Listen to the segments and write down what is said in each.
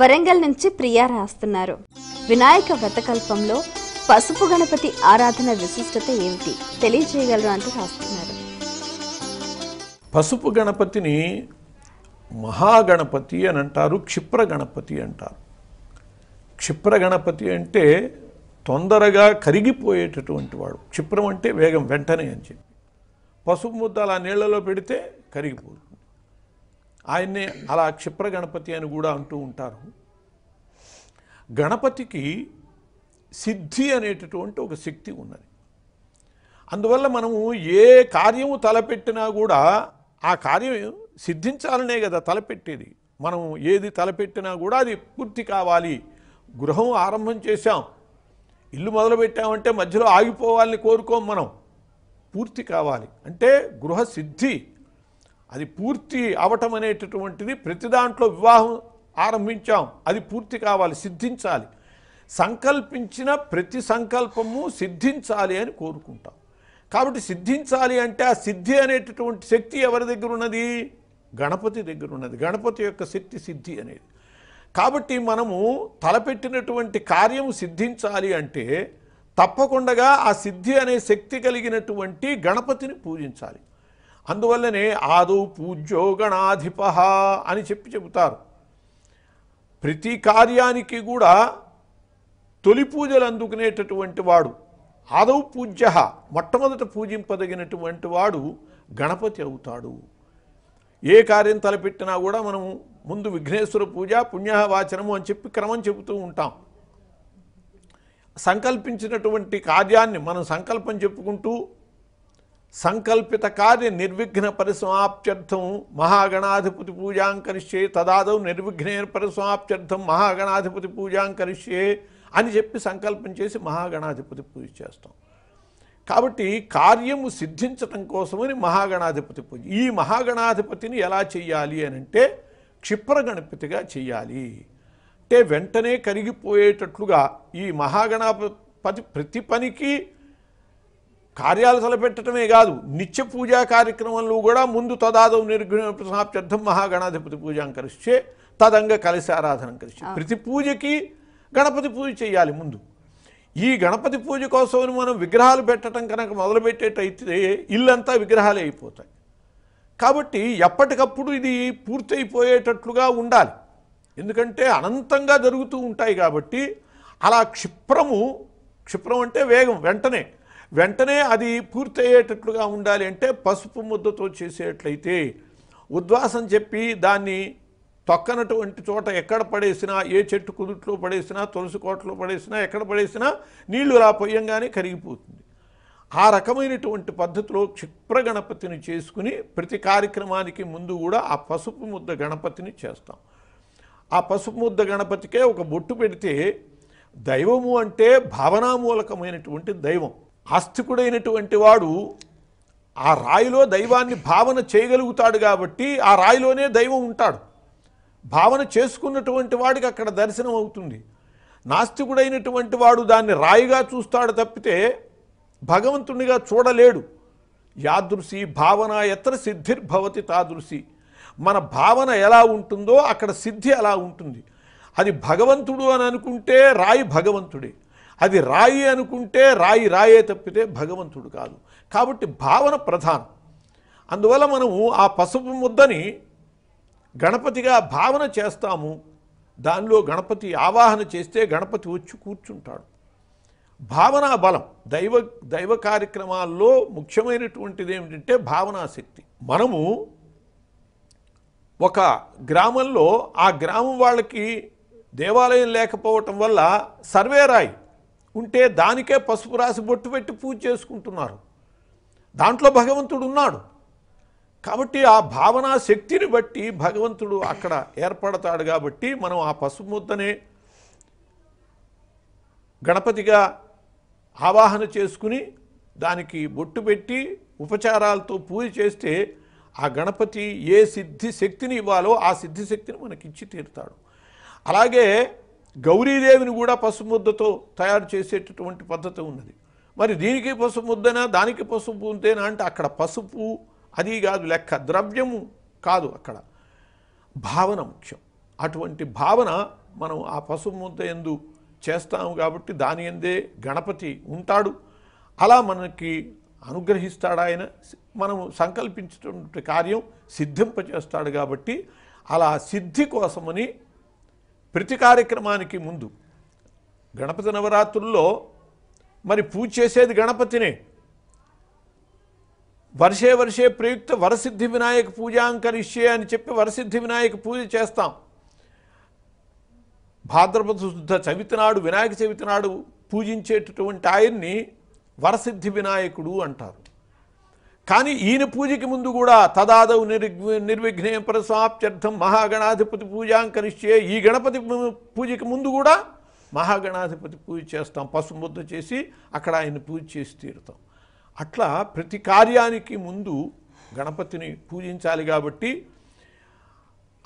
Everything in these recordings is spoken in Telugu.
వరంగల్ నుంచి ప్రియా రాస్తున్నారు వినాయక వ్రతకల్పంలో పసుపు గణపతి ఆరాధన విశిష్టత ఏమిటి తెలియజేయగలరు అంటూ రాస్తున్నారు పసుపు గణపతిని మహాగణపతి అని అంటారు క్షిప్ర గణపతి అంటారు క్షిప్ర గణపతి అంటే తొందరగా కరిగిపోయేటటువంటి వాడు క్షిప్రం అంటే వేగం వెంటనే అని చెప్పి పసుపు ముద్ద అలా నీళ్లలో పెడితే కరిగిపోదు ఆయన్నే అలా క్షిప్ర గణపతి అని కూడా అంటూ ఉంటారు గణపతికి సిద్ధి అనేటటువంటి ఒక శక్తి ఉన్నది అందువల్ల మనము ఏ కార్యము తలపెట్టినా కూడా ఆ కార్యం సిద్ధించాలనే కదా తలపెట్టేది మనం ఏది తలపెట్టినా కూడా అది పూర్తి కావాలి గృహం ఆరంభం చేశాం ఇల్లు మొదలుపెట్టామంటే మధ్యలో ఆగిపోవాలని కోరుకోం మనం పూర్తి కావాలి అంటే గృహ సిద్ధి అది పూర్తి అవటం అనేటటువంటిది ప్రతి దాంట్లో వివాహం ఆరంభించాం అది పూర్తి కావాలి సిద్ధించాలి సంకల్పించిన ప్రతి సంకల్పము సిద్ధించాలి అని కోరుకుంటాం కాబట్టి సిద్ధించాలి అంటే ఆ సిద్ధి అనేటటువంటి శక్తి ఎవరి దగ్గర ఉన్నది గణపతి దగ్గర ఉన్నది గణపతి యొక్క శక్తి సిద్ధి అనేది కాబట్టి మనము తలపెట్టినటువంటి కార్యము సిద్ధించాలి అంటే తప్పకుండా ఆ సిద్ధి అనే శక్తి కలిగినటువంటి గణపతిని పూజించాలి అందువల్లనే ఆదు పూజ్యో గణాధిప అని చెప్పి చెబుతారు ప్రతి కార్యానికి కూడా తొలి పూజలు అందుకునేటటువంటి వాడు ఆదౌ పూజ్య మొట్టమొదట పూజింపదగినటువంటి వాడు గణపతి అవుతాడు ఏ కార్యం తలపెట్టినా కూడా మనము ముందు విఘ్నేశ్వర పూజ పుణ్య వాచనము అని చెప్పి క్రమం చెబుతూ ఉంటాం సంకల్పించినటువంటి కార్యాన్ని మనం సంకల్పం చెప్పుకుంటూ సంకల్పిత కార్య నిర్విఘ్న పరిసమాప్త్యర్థం మహాగణాధిపతి పూజాం కరిష్యే తదాదౌ నిర్విఘ్న పరిసమాప్త్యర్థం మహాగణాధిపతి పూజాం కరిష్యే అని చెప్పి సంకల్పం చేసి మహాగణాధిపతి పూజ చేస్తాం కాబట్టి కార్యము సిద్ధించటం కోసమని మహాగణాధిపతి పూజ ఈ మహాగణాధిపతిని ఎలా చెయ్యాలి అని అంటే క్షిప్ర గణపతిగా చేయాలి అంటే వెంటనే కరిగిపోయేటట్లుగా ఈ మహాగణాధిపతి ప్రతి పనికి కార్యాలు తలపెట్టడమే కాదు నిత్య పూజా కార్యక్రమంలో కూడా ముందు తదాదవు నిర్గుణ సమాప్త్యర్థం మహాగణాధిపతి పూజాం కలిస్తే తదంగ కలిసి ఆరాధన కలిసి ప్రతి పూజకి గణపతి పూజ చేయాలి ముందు ఈ గణపతి పూజ కోసం మనం విగ్రహాలు పెట్టడం కనుక మొదలుపెట్టేటైతే ఇల్లంతా విగ్రహాలే అయిపోతాయి కాబట్టి ఎప్పటికప్పుడు ఇది పూర్తయిపోయేటట్లుగా ఉండాలి ఎందుకంటే అనంతంగా జరుగుతూ ఉంటాయి కాబట్టి అలా క్షిప్రము క్షిప్రం అంటే వేగం వెంటనే వెంటనే అది పూర్తయ్యేటట్లుగా ఉండాలి అంటే పసుపు ముద్దతో చేసేట్లయితే ఉద్వాసం చెప్పి దాన్ని తొక్కనటువంటి చోట ఎక్కడ పడేసినా ఏ చెట్టు కుదుట్లో పడేసినా తులసి కోటలో పడేసినా ఎక్కడ పడేసినా నీళ్లు రాపోయంగానే కరిగిపోతుంది ఆ రకమైనటువంటి పద్ధతిలో క్షిప్ర గణపతిని చేసుకుని ప్రతి కార్యక్రమానికి ముందు కూడా ఆ పసుపు ముద్ద గణపతిని చేస్తాం ఆ పసుపు ముద్ద గణపతికే ఒక బొట్టు పెడితే దైవము అంటే భావనామూలకమైనటువంటి దైవం ఆస్తికుడైనటువంటి వాడు ఆ రాయిలో దైవాన్ని భావన చేయగలుగుతాడు కాబట్టి ఆ రాయిలోనే దైవం ఉంటాడు భావన చేసుకున్నటువంటి వాడికి అక్కడ దర్శనం అవుతుంది నాస్తికుడైనటువంటి వాడు దాన్ని రాయిగా చూస్తాడు తప్పితే భగవంతునిగా చూడలేడు యాదృశి భావన ఎత్ర సిద్ధిర్భవతి తాదృశి మన భావన ఎలా ఉంటుందో అక్కడ సిద్ధి అలా ఉంటుంది అది భగవంతుడు అని అనుకుంటే రాయి భగవంతుడే అది రాయి అనుకుంటే రాయి రాయే తప్పితే భగవంతుడు కాదు కాబట్టి భావన ప్రధానం అందువల్ల మనము ఆ పసుపు ముద్దని గణపతిగా భావన చేస్తాము దానిలో గణపతి ఆవాహన చేస్తే గణపతి వచ్చి కూర్చుంటాడు భావనా బలం దైవ దైవ కార్యక్రమాల్లో ముఖ్యమైనటువంటిది ఏమిటంటే భావనాశక్తి మనము ఒక గ్రామంలో ఆ గ్రామం వాళ్ళకి దేవాలయం లేకపోవటం వల్ల సర్వే రాయి ఉంటే దానికే పసుపు రాసి బొట్టు పెట్టి పూజ చేసుకుంటున్నారు దాంట్లో భగవంతుడు ఉన్నాడు కాబట్టి ఆ భావనా శక్తిని బట్టి భగవంతుడు అక్కడ ఏర్పడతాడు కాబట్టి మనం ఆ పసుపు ముద్దని గణపతిగా ఆవాహన చేసుకుని దానికి బొట్టు పెట్టి ఉపచారాలతో పూజ చేస్తే ఆ గణపతి ఏ సిద్ధి శక్తిని ఇవ్వాలో ఆ సిద్ధి శక్తిని మనకిచ్చి తీరుతాడు అలాగే గౌరీదేవిని కూడా పసుముద్దతో తయారు చేసేటటువంటి పద్ధతి ఉన్నది మరి దీనికి పసుపు ముద్దనా దానికి పసుపు ఉంటేనా అంటే అక్కడ పసుపు అది కాదు లెక్క ద్రవ్యము కాదు అక్కడ భావన ముఖ్యం అటువంటి భావన మనం ఆ పసుపు ముద్ద ఎందు చేస్తాము కాబట్టి దాని ఎందే గణపతి ఉంటాడు అలా మనకి అనుగ్రహిస్తాడు ఆయన మనము సంకల్పించినటువంటి కార్యం సిద్ధింపచేస్తాడు కాబట్టి అలా సిద్ధి కోసమని ప్రతి కార్యక్రమానికి ముందు గణపతి నవరాత్రుల్లో మరి పూజ చేసేది గణపతినే వర్షే వర్షే ప్రయుక్త వరసిద్ధి వినాయక పూజ అంకరిష్యే అని చెప్పి వరసిద్ధి వినాయక పూజ చేస్తాం భాద్రపద శుద్ధ చవితి నాడు వినాయక చవితి నాడు పూజించేటటువంటి ఆయన్ని వరసిద్ధి వినాయకుడు అంటారు కానీ ఈయన పూజకి ముందు కూడా తదాదవు నిర్వి నిర్విఘ్నే ప్రసాప్త్యర్థం మహాగణాధిపతి పూజాంకరిష్యే ఈ గణపతి పూజకి ముందు కూడా మహాగణాధిపతి పూజ చేస్తాం పసుముద్ద చేసి అక్కడ ఆయన పూజ చేసి తీరుతాం అట్లా ప్రతి కార్యానికి ముందు గణపతిని పూజించాలి కాబట్టి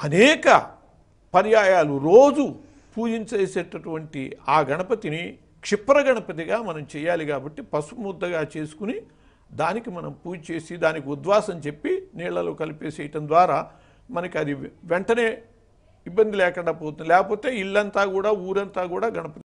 అనేక పర్యాయాలు రోజు పూజించేసేటటువంటి ఆ గణపతిని క్షిప్ర గణపతిగా మనం చేయాలి కాబట్టి పసుపు ముద్దగా చేసుకుని దానికి మనం పూజ చేసి దానికి ఉద్వాసం చెప్పి నీళ్లలో కలిపేసేయటం ద్వారా మనకి అది వెంటనే ఇబ్బంది లేకుండా పోతుంది లేకపోతే ఇల్లంతా కూడా ఊరంతా కూడా గణపతి